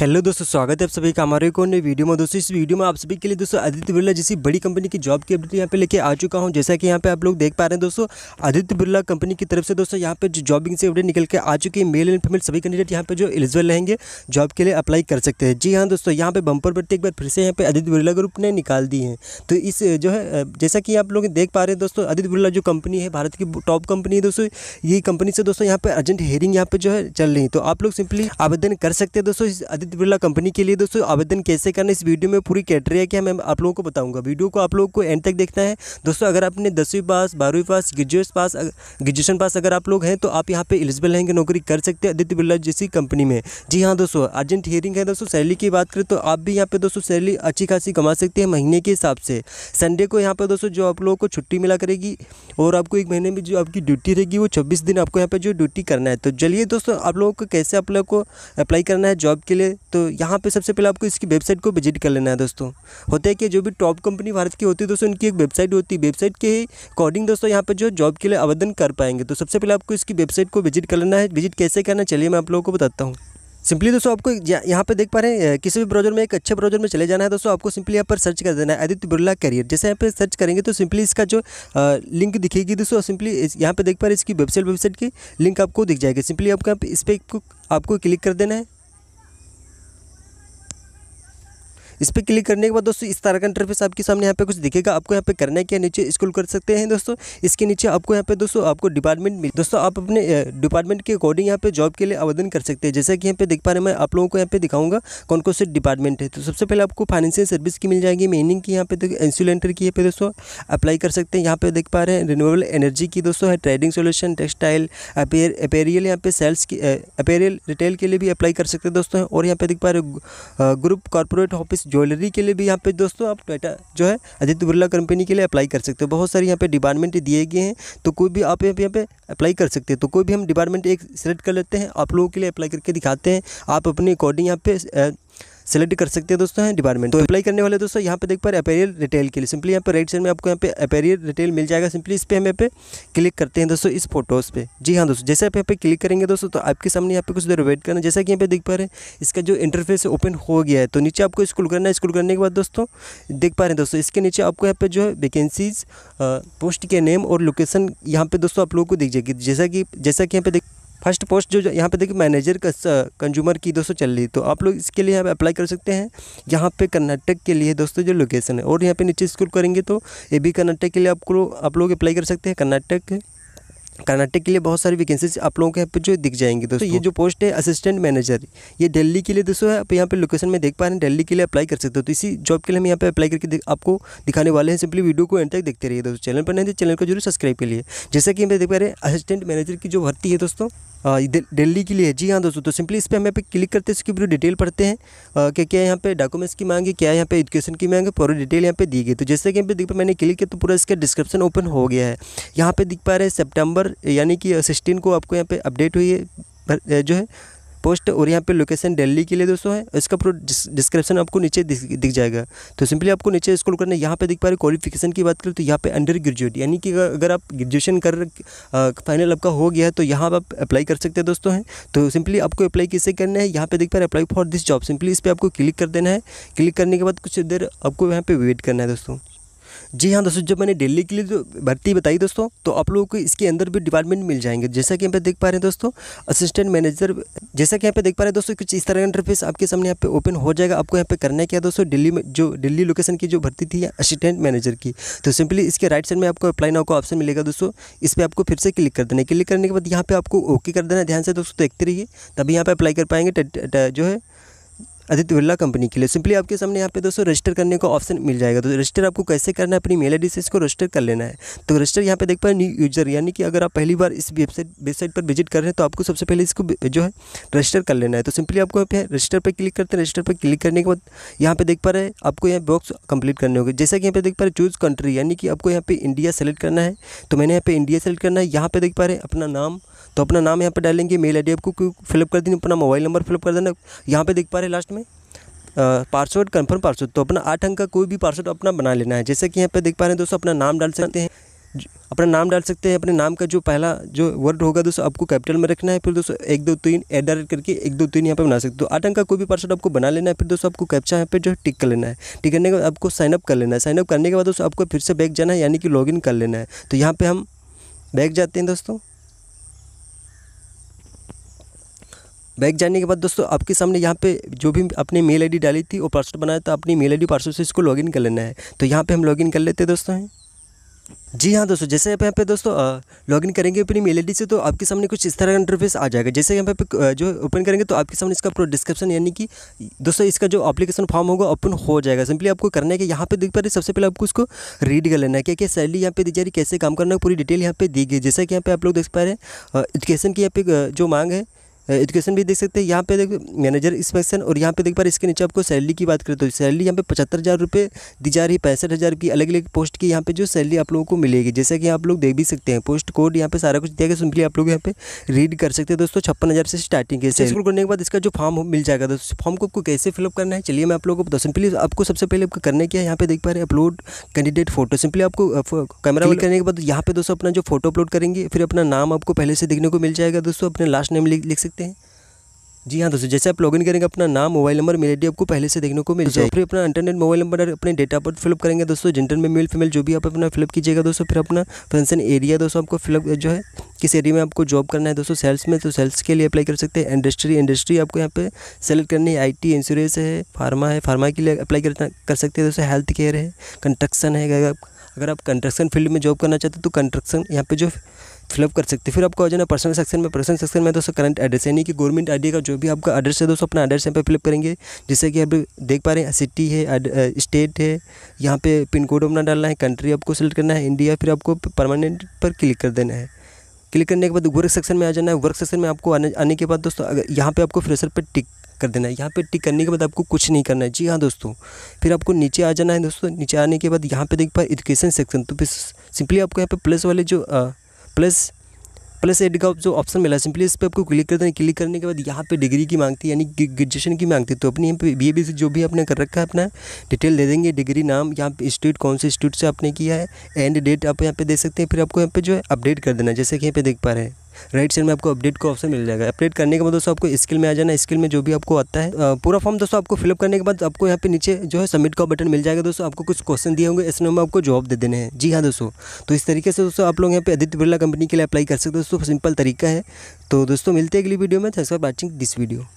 hello दोस्तों स्वागत है आप सभी का हमारे को नई वीडियो में दोस्तों इस वीडियो में आप सभी के लिए दोस्तों आदित्य बिरला जैसी बड़ी कंपनी की जॉब की अपडेट यहाँ पे लेके आ चुका हूँ जैसा कि यहाँ पे आप लोग देख पा रहे हैं दोस्तों आदित्य बिरला कंपनी की तरफ से दोस्तों यहाँ पे जो जॉबिंग से अपडेट निकल के आ चुकी है मेल एंड फीमेल सभी कैंडिडेट यहाँ पर जो एलिजिबल रहेंगे जॉब के लिए अप्लाई कर सकते हैं जी हाँ दोस्तों यहाँ पे बंपर पट्टी एक बार फिर से यहाँ पे आदित्य बिरला ग्रुप ने निकाल दी है तो इस जो है जैसा कि आप लोग देख पा रहे हैं दोस्तों आदित्य बिरला जो कंपनी है भारत की टॉप कंपनी है दोस्तों ये कंपनी से दोस्तों यहाँ पे अर्जेंट हेयरिंग यहाँ पे जो है चल रही है तो आप लोग सिंपली आवेदन कर सकते हैं दोस्तों इस बिरला कंपनी के लिए दोस्तों आवेदन कैसे करना इस वीडियो में पूरी कैटरिया क्या मैं आप लोगों को बताऊंगा वीडियो को आप लोगों को एंड तक देखना है दोस्तों अगर आपने दसवीं पास बारहवीं पास ग्रेजुएट पास ग्रेजुएशन पास अगर आप लोग हैं तो आप यहाँ पे एलिजिबल हैं नौकरी कर सकते हैं आदित्य बिरला जैसी कंपनी में जी हाँ दोस्तों अर्जेंट हियरिंग है दोस्तों सैलरी की बात करें तो आप भी यहाँ पे दोस्तों सैलरी अच्छी खासी कमा सकते हैं महीने के हिसाब से संडे को यहाँ पर दोस्तों जो आप लोगों को छुट्टी मिला करेगी और आपको एक महीने में जो आपकी ड्यूटी रहेगी वो छब्बीस दिन आपको यहाँ पर जो ड्यूटी करना है तो चलिए दोस्तों आप लोगों को कैसे आप लोग को अप्लाई करना है जॉब के लिए तो यहाँ पे सबसे पहले आपको इसकी वेबसाइट को विजिट कर लेना है दोस्तों होता है कि जो भी टॉप कंपनी भारत की होती है दोस्तों इनकी एक वेबसाइट होती है वेबसाइट के अकॉर्डिंग दोस्तों यहाँ पर जो जॉब के लिए आवेदन कर पाएंगे तो सबसे पहले आपको इसकी वेबसाइट को विजिट कर लेना है विजिट कैसे करना चलिए मैं आप लोगों को बताता हूँ सिंपली दोस्तों आपको यहाँ पे देख पा रहे हैं किसी भी ब्राउजर में एक अच्छे ब्राउजर में चले जाना है दोस्तों आपको सिंपली यहाँ पर सर्च कर देना है आदित्य बिरला करियर जैसे यहाँ पे सर्च करेंगे तो सिंपली इसका जो आ, लिंक दिखेगी दोस्तों सिंपली यहाँ पे देख पा रहे हैं इसकी वेबसाइट वेबसाइट की लिंक आपको दिख जाएगी सिंपली आपका इस पर आपको क्लिक कर देना है इस पर क्लिक करने के बाद दोस्तों इस तरह का इंटरफेस आपके सामने यहाँ पे कुछ दिखेगा आपको यहाँ पे करना क्या नीचे स्कूल कर सकते हैं दोस्तों इसके नीचे आपको यहाँ पे दोस्तों आपको डिपार्टमेंट मिल दोस्तों आप अपने डिपार्टमेंट के अकॉर्डिंग यहाँ पे जॉब के लिए आवेदन कर सकते हैं जैसा कि यहाँ पे देख पा रहे हैं मैं आप लोगों को यहाँ पे दिखाऊंगा कौन कौन से डिपार्टमेंट है तो सबसे पहले आपको फाइनेंशियल सर्विस की मिल जाएगी मेनिंग की यहाँ पे इंसुलेंटर की यहाँ पे दोस्तों अप्लाई कर सकते हैं यहाँ पे देख पा रहे हैं रिन्यूएबल एनर्जी की दोस्तों है ट्रेडिंग सोल्यूशन टेक्सटाइल अपेरियल यहाँ पे सेल्स की अपेरियल रिटेल के लिए भी अप्लाई कर सकते हैं दोस्तों और यहाँ पे देख पा रहे ग्रुप कॉरपोरेट ऑफिस ज्वेलरी के लिए भी यहाँ पे दोस्तों आप टोयटा जो है आदित्य बिरला कंपनी के लिए अप्लाई कर सकते हो बहुत सारे यहाँ पे डिपार्टमेंट दिए गए हैं तो कोई भी आप यहाँ पे यहाँ पे अप्लाई कर सकते हैं तो कोई भी हम डिपार्टमेंट एक सेलेक्ट कर लेते हैं आप लोगों के लिए अप्लाई करके दिखाते हैं आप अपने अकॉर्डिंग यहाँ पे सेलेक्ट कर सकते हैं दोस्तों हैं डिपार्टमेंट तो अप्लाई करने वाले दोस्तों यहाँ पे देख पा रहे अपेरियल रिटेल के लिए सिंपली यहाँ पे राइट साइड में आपको यहाँ पे अपेरियल रिटेल मिल जाएगा सिंपली इस पर हम यहाँ पे क्लिक करते हैं दोस्तों इस फोटोज़ पे जी हाँ दोस्तों जैसे आप यहाँ पे क्लिक करेंगे दोस्तों तो आपके सामने यहाँ पे कुछ देर वेट करना जैसा कि यहाँ पे देख पा रहे हैं इसका जो इंटरफेस ओपन हो गया है तो नीचे आपको स्कूल करना है स्कूल करने के बाद दोस्तों देख पा रहे हैं दोस्तों इसके नीचे आपको यहाँ पे जो है वैकेंसीज पोस्ट के नेम और लोकेशन यहाँ पे दोस्तों आप लोगों को दिख जाएगी जैसा कि जैसा कि यहाँ पे देख फर्स्ट पोस्ट जो यहाँ पे देखिए मैनेजर का कंज्यूमर की दोस्तों चल रही है तो आप लोग इसके लिए यहाँ पे अप्लाई कर सकते हैं यहाँ पे कर्नाटक के लिए दोस्तों जो लोकेशन है और यहाँ पे नीचे स्कूल करेंगे तो ए बी कर्नाटक के लिए आपको आप लोग अप्लाई कर सकते हैं कर्नाटक कर्नाटक के लिए बहुत सारी वैकेंसीज आप लोगों के यहाँ पे जो दिख जाएंगी दोस्तों तो ये जो पोस्ट है असिस्टेंट मैनेजर ये दिल्ली के लिए दोस्तों है आप यहाँ पे लोकेशन में देख पा रहे हैं दिल्ली के लिए अप्लाई कर सकते हो तो इसी जॉब के लिए हम यहाँ पे अप्लाई करके आपको दिखाने वाले हैं सिंपली वीडियो को एंड तक देखते रहिए दोस्तों चैनल पर नहीं चैनल तो को जरूर सब्सक्राइब कर लिए जैसा कि हम देख पा रहे हैं असिस्टेंट मैनेजर की जो भर्ती है दोस्तों दिल्ली के लिए जी हाँ दोस्तों तो सिंपली इस पर हम यहाँ पे क्लिक करते हैं इसकी पूरी डिटेल पढ़ते हैं क्या क्या यहाँ पे डॉक्यूमेंट्स की मांगे क्या यहाँ पे एजुकेशन की मांगे पूरी डिटेल यहाँ पे दी गई तो जैसे कि यहाँ पे देख पा मैंने क्लिक किया तो पूरा इसका डिस्क्रिप्शन ओपन हो गया है यहाँ पे दिख पा रहे हैं सेप्टेम्बर यानी कि सिक्सटीन को आपको यहाँ पे अपडेट हुई है जो है पोस्ट और यहाँ पे लोकेशन दिल्ली के लिए दोस्तों है इसका पूरा डिस्क्रिप्शन आपको नीचे दिख जाएगा तो सिंपली आपको नीचे स्कूल करना है यहाँ पे दिख पा रहे क्वालिफिकेशन की बात करें तो यहाँ पे अंडर ग्रेजुएट यानी कि अगर आप ग्रेजुएशन कर फाइनल आपका हो गया है तो यहाँ आप अप्लाई कर सकते हैं दोस्तों हैं तो सिंपली आपको अप्लाई किससे करना है यहाँ पर देख पा रहे apply for this job simply इस पर आपको क्लिक कर देना है क्लिक करने के बाद कुछ देर आपको यहाँ पर वेट करना है दोस्तों जी हाँ दोस्तों जब मैंने दिल्ली के लिए तो भर्ती बताई दोस्तों तो आप लोगों को इसके अंदर भी डिपार्टमेंट मिल जाएंगे जैसा कि यहाँ पे देख पा रहे हैं दोस्तों असिस्टेंट मैनेजर जैसा कि यहाँ पे देख पा रहे हैं दोस्तों कुछ इस तरह का इंटरफेस आपके सामने यहाँ पे ओपन हो जाएगा आपको यहाँ पे करना क्या दोस्तों दिल्ली में जो दिल्ली लोकेशन की जो भर्ती थी असिस्टेंट मैनेजर की तो सिंपली इसके राइट साइड में आपको अप्लाई नाउ का ऑप्शन मिलेगा दोस्तों इस पर आपको फिर से क्लिक कर देना क्लिक करने के बाद यहाँ पर आपको ओके कर देना ध्यान से दोस्तों देखते रहिए तभी यहाँ पर अप्लाई कर पाएंगे जो है आदित्य बिरला कंपनी के लिए सिंपली आपके सामने यहाँ पे दोस्तों रजिस्टर करने का ऑप्शन मिल जाएगा तो रजिस्टर आपको कैसे करना है अपनी मेल आई से इसको रजिस्टर कर लेना है तो रजिस्टर यहाँ पे देख पा न्यू यूजर यानी कि अगर आप पहली बार इस वेबसाइट वेबसाइट पर विजिट कर रहे हैं तो आपको सबसे पहले इसको जो है रजिस्टर कर लेना है तो सिंपली आपको यहाँ रजिस्टर पर क्लिक करते हैं रजिस्टर पर क्लिक करने के बाद यहाँ पे देख पा रहे हैं आपको यहाँ बॉक्स कंप्लीट करने होंगे जैसा कि यहाँ पे देख पा रहे चूज़ कंट्री यानी कि आपको यहाँ पे इंडिया सेलेक्ट करना है तो मैंने यहाँ पे इंडिया सेलेक्ट करना है यहाँ पे देख पा रहे अपना नाम तो अपना नाम यहाँ पर डालेंगे मेल आई आपको फिलअप कर देंगे अपना मोबाइल नंबर फिलअप कर देना यहाँ पर देख पा रहे लास्ट में पासवर्ड कन्फर्म पासवर्ड तो अपना आठ अंक का कोई भी पासवर्ड अपना बना लेना है जैसे कि यहाँ पे देख पा रहे हैं दोस्तों अपना नाम डाल सकते हैं अपना नाम डाल सकते हैं अपने नाम का जो पहला जो वर्ड होगा दोस्तों आपको कैपिटल में रखना है फिर दोस्तों एक दो तीन एट द करके एक दो तीन यहाँ पे बना सकते हो आठ अंक का कोई भी पासवर्ड आपको बना लेना है फिर दोस्तों आपको कैप्चा यहाँ पे जो टिक कर लेना है टिक करने के बाद आपको साइनअप कर लेना है साइनअप करने के बाद दोस्तों आपको फिर से बैग जाना है यानी कि लॉग कर लेना है तो यहाँ पर हम बैग जाते हैं दोस्तों बैग जाने के बाद दोस्तों आपके सामने यहाँ पे जो भी अपनी मेल आईडी डाली थी वो पासवर्ड बनाया था अपनी मेल आईडी पासवर्ड से इसको लॉगिन कर लेना है तो यहाँ पे हम लॉगिन कर लेते हैं दोस्तों हैं जी हाँ दोस्तों जैसे आप यहाँ पे दोस्तों लॉगिन करेंगे अपनी मेल आई से तो आपके सामने कुछ इस तरह का इंटरफेस आ जाएगा जैसे यहाँ पे जो ओपन करेंगे तो आपके सामने इसका पूरा डिस्क्रिप्शन यानी कि दोस्तों इसका जो एप्लीकेशन फॉर्म होगा ओपन हो जाएगा सिंपली आपको करना है कि यहाँ पे देख पा रहे सबसे पहले आपको उसको रीड कर लेना है क्या क्या सैलरी यहाँ पे दी जा रही कैसे काम करना है पूरी डिटेल यहाँ पे दी गई जैसा कि यहाँ पे आप लोग देख पा रहे हैं एजुकेशन की यहाँ पे जो मांग है एजुकेशन भी देख सकते हैं यहाँ पे देख मैनेजर इंस्पेक्शन और यहाँ पे देख पा इसके नीचे आपको सैलरी की बात करें तो सैलरी यहाँ पे पचहत्तर हज़ार रुपये दी जा रही है पैंसठ हज़ार की अलग अलग पोस्ट की यहाँ पे जो सैलरी आप लोगों को मिलेगी जैसा कि आप लोग देख भी सकते हैं पोस्ट कोड यहाँ पे सारा कुछ दिया गया सिंपली आप लोग यहाँ पे रीड कर सकते हैं दोस्तों छप्पन हज़ार से स्टार्टिंग है सैलरी करने के बाद इसका जो फॉर्म मिल जाएगा दोस्तों फॉर्म को आपको कैसे फिलअप करना है चलिए मैं आप लोगों को बताऊँ सिंपली आपको सबसे पहले आपको करने के यहाँ पे देख पा रहे अपलोड कैंडिडेट फोटो सिंपली आपको कैमरा क्लिक करने के बाद यहाँ पे दोस्तों अपना जो फोटो अपलोड करेंगे फिर अपना नाम आपको पहले से देखने को मिल जाएगा दोस्तों अपने लास्ट नेम लिख सकते सकते हैं जी हाँ दोस्तों जैसे आप लॉगिन करेंगे अपना नाम मोबाइल नंबर मेल आई आपको पहले से देखने को मिल जाएगा फिर अपना इंटरनेट मोबाइल नंबर अपने डेटा पर फिलअप करेंगे दोस्तों जेंडर में मेल फीमेल जो भी आप अपना फिलअप कीजिएगा दोस्तों फिर अपना फंक्शन एरिया दोस्तों आपको फिलअप जो है किस एरिया में आपको जॉब करना है दोस्तों सेल्स में तो सेल्स के लिए अप्लाई कर सकते हैं इंडस्ट्री इंडस्ट्री आपको यहाँ पर सेलेक्ट करनी है आई इंश्योरेंस है फार्मा है फार्मा के लिए अप्लाई करना कर सकते हैं दोस्तों हेल्थ केयर है कंस्ट्रक्शन है अगर आप कंस्ट्रक्शन फील्ड में जॉब करना चाहते हो तो कंस्ट्रक्शन यहाँ पर जो फिलअप कर सकते हैं फिर आपको आ जाना पर्सनल सेक्शन में पर्सनल सेक्शन में दोस्तों करंट एड्रेस यानी कि गवर्नमेंट आई का जो भी आपका एड्रेस है दोस्तों अपना एड्रेस यहाँ पर फिलअप करेंगे जैसे कि आप देख पा रहे हैं सिटी है स्टेट है यहाँ पे पिन कोड अपना डालना है कंट्री आपको सेलेक्ट करना है इंडिया फिर आपको परमानेंट पर क्लिक कर देना है क्लिक करने के बाद वर्क सेक्शन में आ जाना है वर्क सेक्शन में आपको आने आने के बाद दोस्तों अगर यहाँ पे आपको फ्रेशर पर टिक कर देना है यहाँ पे टिक करने के बाद आपको कुछ नहीं करना है जी हाँ दोस्तों फिर आपको नीचे आ जाना है दोस्तों नीचे आने के बाद यहाँ पे देख पाए एजुकेशन सेक्शन तो फिर सिंपली आपको यहाँ पे प्लस वाले जो आ, प्लस प्लस एड का जो ऑप्शन मिला सिंपली इस पर आपको क्लिक कर देना क्लिक करने के बाद यहाँ पे डिग्री की मांगती है यानी ग्रेजुएशन की मांगती है तो अपनी यहाँ पे बी ए बी जो भी आपने कर रखा है अपना डिटेल दे देंगे डिग्री नाम यहाँ पे इंस्टीट्यूट कौन से इंस्टीट्यूट से आपने किया है एंड डेट आप यहाँ पे दे सकते हैं फिर आपको यहाँ पे जो है अपडेट कर देना जैसे कि यहाँ पे देख पा रहे हैं राइट साइड में आपको अपडेट का ऑप्शन मिल जाएगा अपडेट करने के बाद दोस्तों आपको स्किल में आ जाना स्किल में जो भी आपको आता है पूरा फॉर्म दोस्तों आपको फिलअप करने के बाद आपको यहाँ पे नीचे जो है सबमिट का बटन मिल जाएगा दोस्तों आपको कुछ क्वेश्चन दिए होंगे इसमें हम आपको जॉब दे देने हैं जी हाँ दोस्तों तो इस तरीके से दोस्तों आप लोग यहाँ पे आदित्य बिरला कंपनी के लिए अप्लाई कर सकते हो दोस्तों सिंपल तरीका है तो दोस्तों मिलते हैं अगली वीडियो में thanks for watching this video